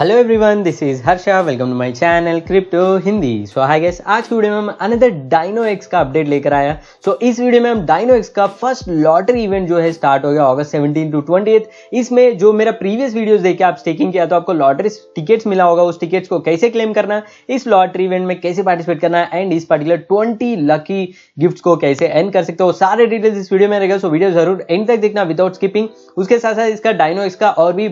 hello everyone this is Harsha welcome to my channel crypto Hindi so hi guys आज की video में हम another Dino X का update लेकर आया सो so, इस वीडियो में हम डाइनो एक्स का फर्स्ट लॉटरी इवेंट जो है स्टार्ट हो गया अगस्त 17 टू ट्वेंटी इसमें जो मेरा प्रीवियस वीडियोस देखे आप स्टेकिंग किया तो आपको लॉटरी टिकट्स मिला होगा उस टिकट्स को कैसे क्लेम करना इस लॉटरी इवेंट में कैसे पार्टिसिपेट करना एंड इस पर्टिकुलर ट्वेंटी लकी गिफ्ट को कैसे एंड कर सकते हो सारे डिटेल्स इस वीडियो में रहेगा सो वीडियो जरूर एंड तक देखना विदाउट स्किपिंग उसके साथ साथ इसका डाइनो एक्स का और भी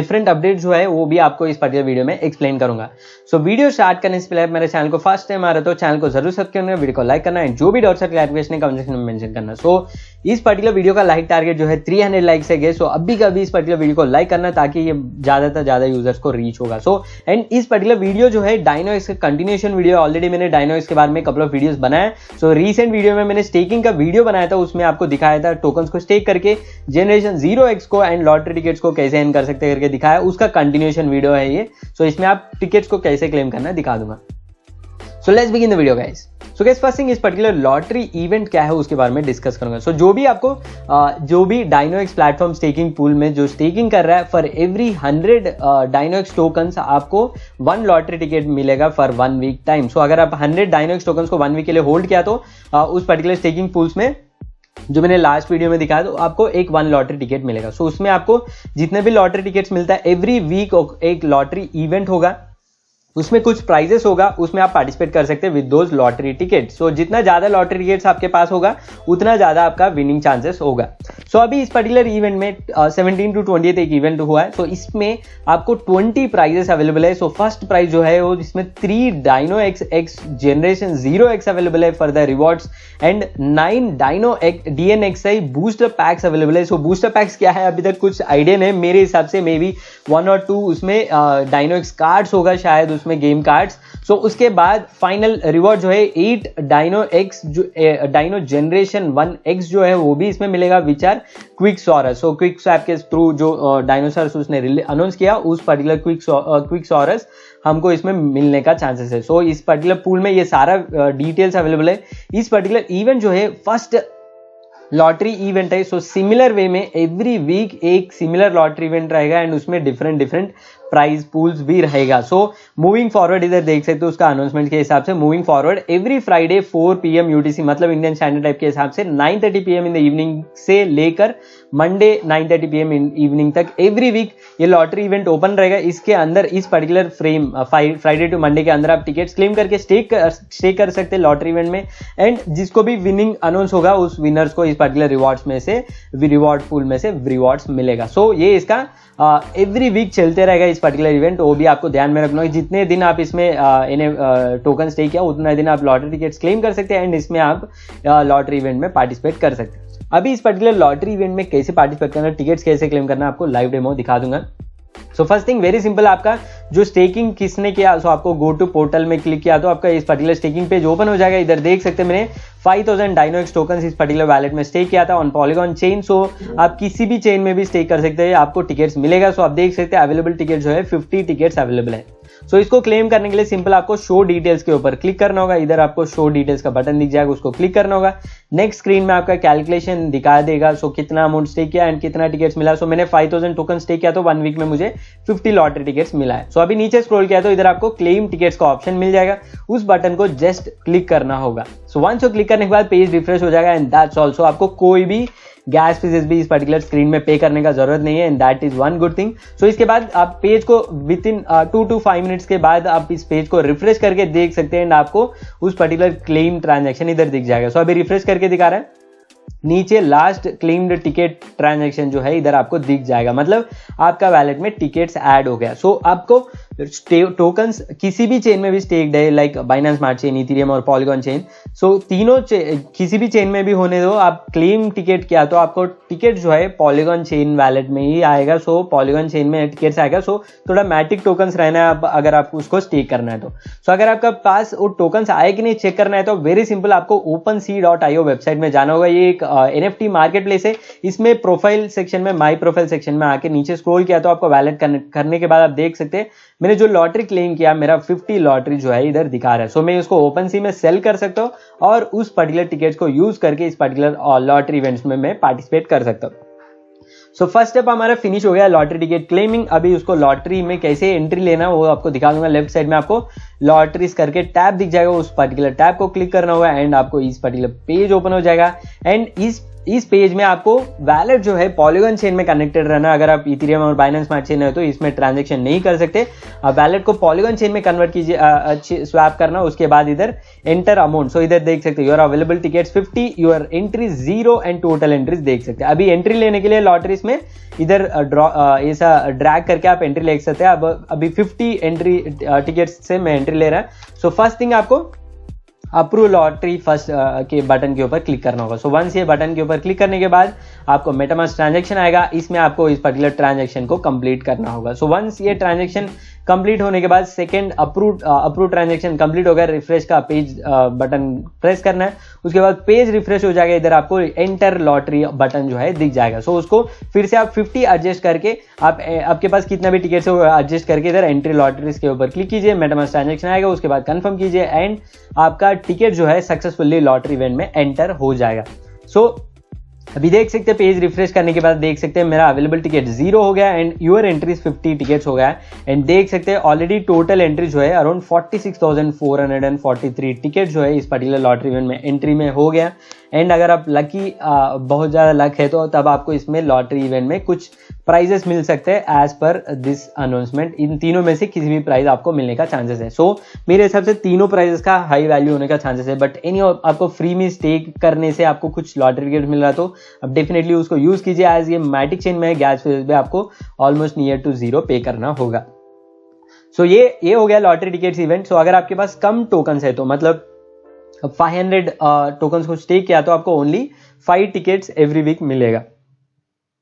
डिफरेंट अपडेट जो है वो भी आपको इस पर्टिकुलर वीडियो में एक्सप्लेन करूंगा सो so, वीडियो स्टार्ट करने से पहले मेरे चैनल को फर्स्ट टाइम आ रहा तो चैनल को जरूर सब्सक्राइब करना वीडियो को लाइक करना एंड जो भी डाउट क्लैरिफिकेशन है कमेंट सेक्शन में मेंशन करना सो so, इस पर्टिकुलर वीडियो का लाइक टारगेट जो है 300 लाइक से गए सो so, अभी कभी इस पर्टिकुलर वीडियो को लाइक करना ताकि ये ज्यादा से ज्यादा यूजर्स को रीच होगा सो एंड इस पर्टिकुलर वीडियो जो है डायनोइस का कंटिन्यूशन वीडियो ऑलरेडी मैंने डायनोइस के बारे में कपल ऑफ वीडियोस बनाए सो रीसेंट वीडियो में मैंने स्टेकिंग का वीडियो बनाया था उसमें आपको दिखाया था टोकन को स्टेक करके जनरेशन जीरो एक्स को एंड लॉटरी टिकट्स को कैसे एन कर सकते करके दिखाया उसका कंटिन्यूशन वीडियो है ये सो so, इसमें आप टिकट्स को कैसे क्लेम करना है दिखा दूंगा so let's begin the video guys so guys first thing इस पर्टिकुलर लॉटरी इवेंट क्या है उसके बारे में डिस्कस करूंगा सो so, जो भी आपको जो भी डाइनोएक्स प्लेटफॉर्म स्टेकिंग पूल में जो स्टेकिंग कर रहा है for every hundred DinoX tokens आपको वन लॉटरी टिकट मिलेगा for one week time so अगर आप हंड्रेड डाइनोएक्स टोकन्स को वन वीक के लिए होल्ड किया तो uh, उस पर्टिकुलर स्टेकिंग पूल्स में जो मैंने लास्ट वीडियो में दिखाया तो आपको एक वन लॉटरी टिकट मिलेगा सो so, उसमें आपको जितने भी लॉटरी टिकट्स मिलता है एवरी वीक एक लॉटरी इवेंट होगा उसमें कुछ प्राइजेस होगा उसमें आप पार्टिसिपेट कर सकते हैं with those lottery ticket so जितना ज़्यादा लॉटरी टिकट्स आपके पास होगा उतना ज़्यादा आपका विनिंग चांसेस होगा सो so, अभी इस पर्टिकुलर इवेंट में सेवनटीन टू ट्वेंटी एक इवेंट हुआ है सो तो so, इसमें आपको ट्वेंटी प्राइजेस अवेलेबल है सो फर्स्ट प्राइज जो है वो जिसमें three Dino X X generation zero X available है for the rewards and nine Dino X D N X I booster packs available है सो बूस्टर पैक्स क्या है अभी तक कुछ आइडिया नहीं मेरे हिसाब से मे बी वन और टू उसमें डाइनो एक्स कार्ड्स होगा शायद उसमें गेम कार्ड्स सो उसके बाद फाइनल रिवॉर्ड जो है एट डाइनो एक्स जो डाइनो जनरेशन वन एक्स जो है वो भी इसमें मिलेगा विचार quick saurus so quick swap के थ्रू जो डायनोसॉरस उसने अनाउंस किया उस पर्टिकुलर क्विक क्विक सॉरस हमको इसमें मिलने का चांसेस है सो so, इस पर्टिकुलर पूल में ये सारा डिटेल्स अवेलेबल है इस पर्टिकुलर इवेंट जो है फर्स्ट लॉटरी इवेंट है सो सिमिलर वे में एवरी वीक एक सिमिलर लॉटरी इवेंट रहेगा एंड उसमें डिफरेंट डिफरेंट प्राइज पूल्स भी रहेगा सो मूविंग फॉरवर्ड इधर देख सकते हो उसका अनाउंसमेंट के हिसाब से moving forward every Friday 4 PM UTC मतलब इंडियन स्टैंडर्ड टाइप के हिसाब से 9:30 पीएम इन द इवनिंग से लेकर मंडे 9:30 पीएम इन इवनिंग तक एवरी वीक ये लॉटरी इवेंट ओपन रहेगा इसके अंदर इस particular frame Friday to Monday के अंदर आप टिकट क्लेम करके स्टे कर, स्टे कर सकते हैं लॉटरी इवेंट में एंड जिसको भी विनिंग अनाउंस होगा उस विनर्स को इस पर्टिकुलर रिवॉर्ड्स में से रिवॉर्ड पूल में से रिवॉर्ड्स मिलेगा सो so, ये इसका एवरी वीक चलते रहेगा इस पर्टिकुलर इवेंट वो भी आपको ध्यान में रखना है जितने दिन आप इसमें इन्हें टोकन स्टे किया उतना दिन आप लॉटरी टिकट्स क्लेम कर सकते हैं एंड इसमें आप लॉटरी इवेंट में पार्टिसिपेट कर सकते हैं अभी इस पर्टिकुलर लॉटरी इवेंट में कैसे पार्टिसिपेट करना टिकट्स कैसे क्लेम करना आपको लाइव डेमो दिखा दूंगा so first thing very simple आपका जो स्टेकिंग किसने किया सो so, आपको गो टू पोर्टल में क्लिक किया तो आपका इस पर्टिकुलर स्टेकिंग पेज ओपन हो जाएगा इधर देख सकते हैं मैंने 5000 थाउजेंड डाइनोक्स टोकन इस पर्टिकुलर वैलेट में स्टेक किया था ऑन पॉलीगॉन चेन सो आप किसी भी चेन में भी स्टेक कर सकते हैं आपको टिकट्स मिलेगा सो so, आप देख सकते हैं अवेलेबल टिकट जो है फिफ्टी टिकट्स अवेलेबल है सो so, इसको क्लेम करने के लिए सिंपल आपको शो डिटेल्स के ऊपर क्लिक करना होगा इधर आपको शो डिटेल्स का बटन दिख जाएगा उसको क्लिक करना होगा नेक्स्ट स्क्रीन में आपका कैलकुलेशन दिखा देगा सो कितना अमाउंट स्टे किया एंड कितना टिकट्स मिला सो मैंने 5000 टोकन स्टे किया तो वन वीक में मुझे 50 लॉटरी टिकट्स मिला है सो अभी नीचे स्क्रॉल किया तो इधर आपको क्लेम टिकट्स का ऑप्शन मिल जाएगा उस बटन को जस्ट क्लिक करना होगा सो वन सो क्लिक करने के बाद पेज रिफ्रेश हो जाएगा एंड दैट्स ऑल्सो आपको कोई भी गैस फीस भी इस पर्टिकुलर स्क्रीन में पे करने का जरूरत नहीं है and that is one good thing so इसके बाद आप पेज को within two to five minutes के बाद आप इस पेज को रिफ्रेश करके देख सकते हैं एंड आपको उस पर्टिकुलर क्लेम ट्रांजेक्शन इधर दिख जाएगा सो so, अभी रिफ्रेश करके करके दिखा रहे हैं नीचे लास्ट क्लेम्ड टिकट ट्रांजेक्शन जो है इधर आपको दिख जाएगा मतलब आपका वैलेट में टिकट्स ऐड हो गया सो so, आपको टोकन किसी भी चेन में भी स्टेक्ड है like Binance smart chain Ethereum और पॉलीगॉन चेन सो तीनों चे, किसी भी चेन में भी होने दो आप क्लेम टिकट किया तो आपको टिकट जो है पॉलीगॉन चेन वैलेट में ही आएगा सो पॉलीगॉन चेन में टिकट्स आएगा सो थोड़ा मैटिक टोकन्स रहना है अगर आपको उसको स्टेक करना है तो सो so, अगर आपका पास वो टोकन्स आए कि नहीं चेक करना है तो वेरी सिंपल आपको OpenSea dot I website में जाना होगा ये एक N F T marketplace है इसमें प्रोफाइल सेक्शन में माई प्रोफाइल सेक्शन में आके नीचे स्क्रोल किया तो आपको वैलेट करने के बाद आप देख सकते हैं मैंने जो लॉटरी क्लेम किया मेरा 50 लॉटरी जो है इधर दिखा रहा है सो मैं इसको ओपन सी में सेल कर सकता हूँ और उस पर्टिकुलर टिकट को यूज करके इस पर्टिकुलर लॉटरी इवेंट्स में मैं पार्टिसिपेट कर सकता हूँ सो फर्स्ट स्टेप हमारा फिनिश हो गया लॉटरी टिकट क्लेमिंग अभी उसको लॉटरी में कैसे एंट्री लेना वो आपको दिखा दूंगा लेफ्ट साइड में आपको लॉटरीज करके टैब दिख जाएगा उस पर्टिकुलर टैब को क्लिक करना होगा एंड आपको इस पर्टिकुलर पेज ओपन हो जाएगा एंड इस इस पेज में आपको वैलेट जो है पॉलीगन चेन में कनेक्टेड रहना अगर आप इथेरियम और बाइनेंस स्मार्ट चेन है तो इसमें ट्रांजेक्शन नहीं कर सकते वैलेट को पॉलीगन चेन में कन्वर्ट कीजिए स्वैप करना उसके बाद इधर एंटर अमाउंट सो इधर देख सकते your available tickets fifty your entry zero and total entries देख सकते हैं अभी एंट्री लेने के लिए लॉटरीज में इधर ड्रॉ ऐसा ड्रैग करके आप एंट्री ले सकते हैं अब अभी फिफ्टी एंट्री टिकेट से मैं एंट्री ले रहा है सो फर्स्ट थिंग आपको अप्रूव लॉटरी फर्स्ट के बटन के ऊपर क्लिक करना होगा सो वंस ये बटन के ऊपर क्लिक करने के बाद आपको मेटामास ट्रांजेक्शन आएगा इसमें आपको इस पर्टिकुलर ट्रांजेक्शन को कंप्लीट करना होगा सो वंस ये ट्रांजेक्शन कंप्लीट होने के बाद second approve approve transaction complete हो गया रिफ्रेश का पेज बटन प्रेस करना है उसके बाद पेज रिफ्रेश हो जाएगा इधर आपको एंटर लॉटरी बटन जो है दिख जाएगा सो so, उसको फिर से आप 50 एडजस्ट करके आप आपके पास कितना भी टिकट है एडजस्ट करके इधर एंट्री लॉटरीज के ऊपर क्लिक कीजिए मेटामास ट्रांजेक्शन आएगा उसके बाद कंफर्म कीजिए एंड आपका टिकट जो है सक्सेसफुल्ली लॉटरी इवेंट में एंटर हो जाएगा सो so, अभी देख सकते हैं पेज रिफ्रेश करने के बाद देख सकते हैं मेरा अवेलेबल टिकट जीरो हो गया एंड यूर एंट्रीज 50 टिकट्स हो गया एंड देख सकते हैं ऑलरेडी टोटल एंट्री जो है अराउंड 46,443 टिकट जो है इस पर्टिकुलर लॉटरी इवेंट में एंट्री में हो गया एंड अगर आप लकी बहुत ज़्यादा लक है तो तब आपको इसमें लॉटरी इवेंट में कुछ प्राइजेस मिल सकते हैं एज पर दिस अनाउंसमेंट इन तीनों में से किसी भी प्राइज आपको मिलने का चांसेस है सो so, मेरे हिसाब से तीनों प्राइजेस का हाई वैल्यू होने का चांसेस है बट एनी आपको फ्री में स्टे करने से आपको कुछ लॉटरी टिकट मिल रहा तो अब डेफिनेटली उसको यूज़ कीजिए एज ये मैटिक चेन में गैस फेज पे आपको ऑलमोस्ट नियर टू जीरो पे करना होगा सो so, ये ये हो गया लॉटरी टिकट्स इवेंट सो अगर आपके पास कम टोकन्स है तो मतलब 500 हंड्रेड टोकन्स को स्टेक किया तो आपको only five tickets every week मिलेगा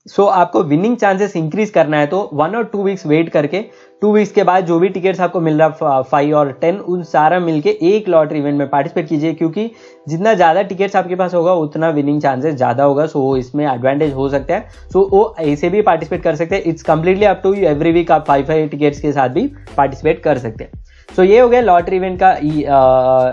सो so, आपको विनिंग चांसेस इंक्रीज करना है तो वन और टू वीक्स वेट करके टू वीक्स के बाद जो भी टिकट्स आपको मिल रहा फाइव और टेन उन सारा मिलके एक लॉटरी इवेंट में पार्टिसिपेट कीजिए क्योंकि जितना ज़्यादा टिकट्स आपके पास होगा उतना विनिंग चांसेस ज़्यादा होगा सो वो इसमें एडवांटेज हो सकता है सो वो ऐसे भी पार्टिसिपेट कर सकते हैं it's completely up to you every week आप फाइव फाइव टिकट्स के साथ भी पार्टिसिपेट कर सकते हैं सो ये हो गया लॉटरी इवेंट का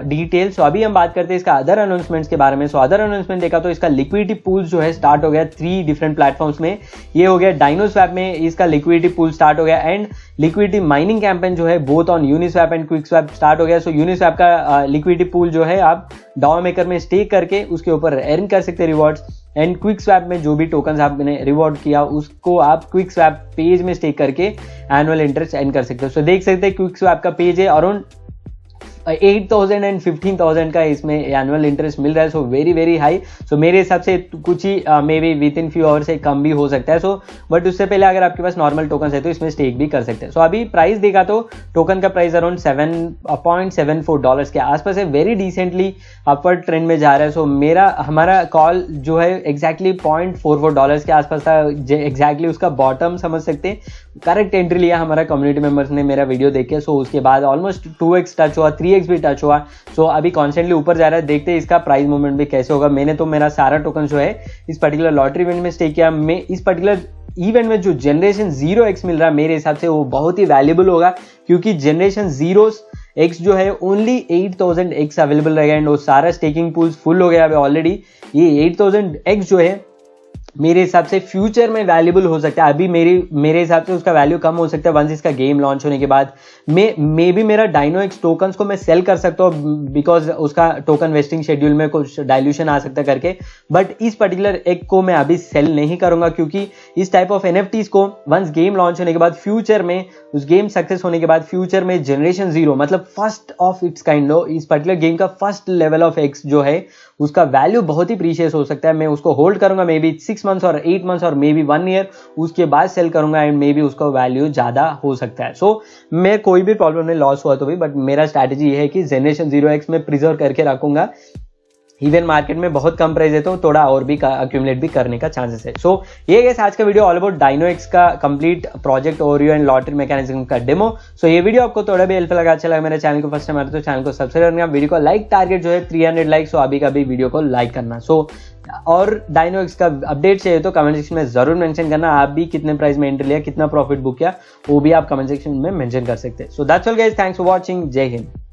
डिटेल सो अभी हम बात करते हैं इसका अदर अनाउंसमेंट्स के बारे में सो अदर अनाउंसमेंट देखा तो इसका लिक्विडिटी पूल जो है स्टार्ट हो गया थ्री डिफरेंट प्लेटफॉर्म्स में ये हो गया डाइनोस्वैप में इसका लिक्विडिटी पूल स्टार्ट हो गया एंड लिक्विडिटी माइनिंग कैंपेन जो है both on Uniswap and quick swap start हो गया सो so, यूनिस्वैप का लिक्विडिटी पूल जो है आप डाव मेकर में स्टे करके उसके ऊपर अर्न कर सकते रिवॉर्ड्स एंड क्विक स्वैप में जो भी टोकन आपने रिवॉर्ड किया उसको आप क्विक स्वैप पेज में स्टेक करके एनुअल इंटरेस्ट एंड कर सकते हो सो so, देख सकते हैं क्विक स्वैप का पेज है around eight thousand and fifteen thousand का इसमें एनुअल इंटरेस्ट मिल रहा है so very very high so मेरे हिसाब से कुछ ही maybe within few hours से कम भी हो सकता है सो बट उससे पहले अगर आपके पास नॉर्मल टोकन है तो इसमें स्टेक भी कर सकते हैं सो अभी प्राइस देखा तो टोकन का price around seven point seven four dollar के आसपास है वेरी डिसेंटली अपवर्ड ट्रेंड में जा रहा है सो मेरा हमारा कॉल जो है exactly point four four dollar के आसपास था एग्जैक्टली उसका बॉटम समझ सकते हैं करेक्ट एंट्री लिया हमारा कम्युनिटी मेंबर्स ने मेरा वीडियो देख के सो उसके बाद ऑलमोस्ट टू एक्स टच हुआ थ्री एक्स भी टच हुआ सो अभी कॉन्स्टेंटली ऊपर जा रहा है देखते हैं इसका प्राइस मूवमेंट भी कैसे होगा मैंने तो मेरा सारा टोकन जो है इस पर्टिकुलर लॉटरी इवेंट में स्टे किया मैं इस पर्टिकुलर इवेंट में जो जनरेशन जीरो एक्स मिल रहा है मेरे हिसाब से वो बहुत ही वैल्यूबल होगा क्योंकि जनरेशन जीरो एक्स जो है only eight thousand X available रहेगा एंड वो सारा स्टेकिंग पूल्स फुल हो गया अभी ऑलरेडी ये एट थाउजेंड एक्स जो है मेरे हिसाब से फ्यूचर में वैल्यूबल हो सकता है अभी मेरी मेरे हिसाब से उसका वैल्यू कम हो सकता है वंस इसका गेम लॉन्च होने के बाद मे मे भी मेरा डायनोएक्स टोकन को मैं सेल कर सकता हूँ बिकॉज उसका टोकन वेस्टिंग शेड्यूल में कुछ डायल्यूशन आ सकता है करके बट इस पर्टिकुलर एक को मैं अभी सेल नहीं करूंगा क्योंकि इस टाइप ऑफ एन को वंस गेम लॉन्च होने के बाद फ्यूचर में उस गेम सक्सेस होने के बाद फ्यूचर में जनरेशन जीरो मतलब फर्स्ट ऑफ इट्स काइंड इस पर्टिकुलर गेम का फर्स्ट लेवल ऑफ एक्स जो है उसका वैल्यू बहुत ही प्रीशियस हो सकता है मैं उसको होल्ड करूंगा मे बी सिक्स मंथ्स और एट मंथ्स और मे बी वन ईयर उसके बाद सेल करूंगा एंड मे बी उसका वैल्यू ज़्यादा हो सकता है सो so, मैं कोई भी प्रॉब्लम में लॉस हुआ तो भी बट मेरा स्ट्रैटेजी है कि जेनरेशन जीरो एक्स में प्रिजर्व करके रखूंगा इवन मार्केट में बहुत कम प्राइस है तो थोड़ा और भी अक्यूमलेट भी करने का चांसेस है सो ये गैस आज का वीडियो ऑल अबाउट डायनोएक्स का कंप्लीट प्रोजेक्ट ओरियो एंड लॉटरी मैकेनिज्म का डेमो सो ये वीडियो आपको थोड़ा भी हेल्प लगा अच्छा लगा मेरे चैनल को फर्स्ट टाइम आते तो चैनल को सब्सक्राइब करना वीडियो को लाइक टारगेट जो है थ्री हंड्रेड लाइक सो अभी का भी वीडियो को लाइक करना सो और और डायनोएक्स का अपडेट चाहिए तो कमेंट सेक्शन में जरूर मेंशन करना आप भी कितने प्राइस में एंट्री लिया कितना प्रॉफिट बुक किया वो भी आप कमेंट सेक्शन में मेंशन कर सकते हैं so that's all guys thanks for watching जय हिंद